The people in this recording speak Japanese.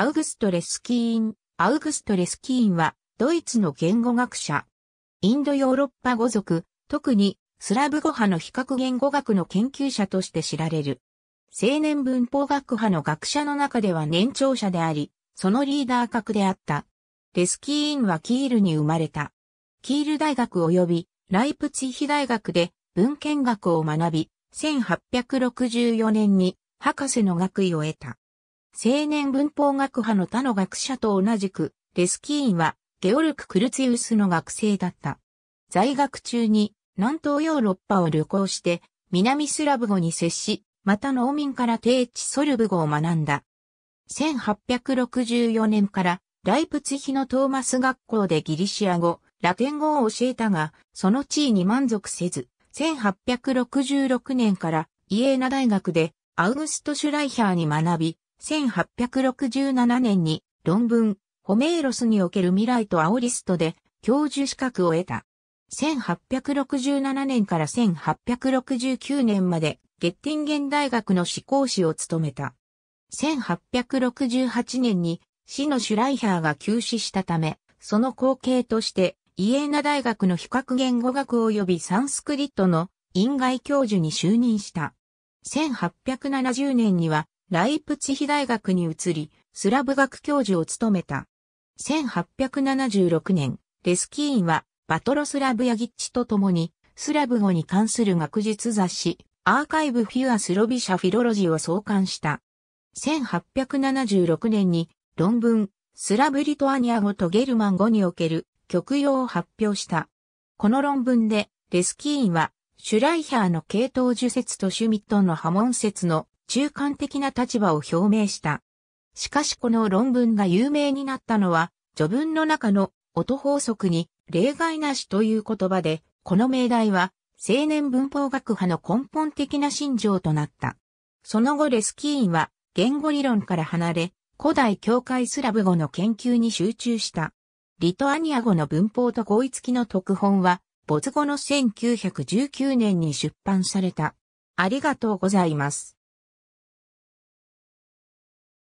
アウグスト・レスキーン。アウグスト・レスキーンは、ドイツの言語学者。インドヨーロッパ語族、特にスラブ語派の比較言語学の研究者として知られる。青年文法学派の学者の中では年長者であり、そのリーダー格であった。レスキーンはキールに生まれた。キール大学及びライプツィヒ大学で文献学を学び、1864年に博士の学位を得た。青年文法学派の他の学者と同じく、レスキーンは、ゲオルク・クルツィウスの学生だった。在学中に、南東ヨーロッパを旅行して、南スラブ語に接し、また農民から定地ソルブ語を学んだ。1864年から、ライプツヒのトーマス学校でギリシア語、ラテン語を教えたが、その地位に満足せず、1866年からイエーナ大学でアウグスト・シュライヒャーに学び、1867年に論文、ホメーロスにおける未来とアオリストで教授資格を得た。1867年から1869年までゲッティンゲン大学の志向士を務めた。1868年に死のシュライハーが休止したため、その後継としてイエーナ大学の比較言語学及びサンスクリットの院外教授に就任した。1870年にはライプツヒ大学に移り、スラブ学教授を務めた。1876年、レスキーンは、バトロスラブヤギッチと共に、スラブ語に関する学術雑誌、アーカイブフィアスロビシャフィロロジーを創刊した。1876年に、論文、スラブリトアニア語とゲルマン語における、極用を発表した。この論文で、レスキーンは、シュライヒャーの系統樹説とシュミットンの波紋説の中間的な立場を表明した。しかしこの論文が有名になったのは、序文の中の音法則に例外なしという言葉で、この命題は青年文法学派の根本的な信条となった。その後レスキーンは言語理論から離れ、古代教会スラブ語の研究に集中した。リトアニア語の文法と合意付きの特本は、没後の1919年に出版された。ありがとうございます。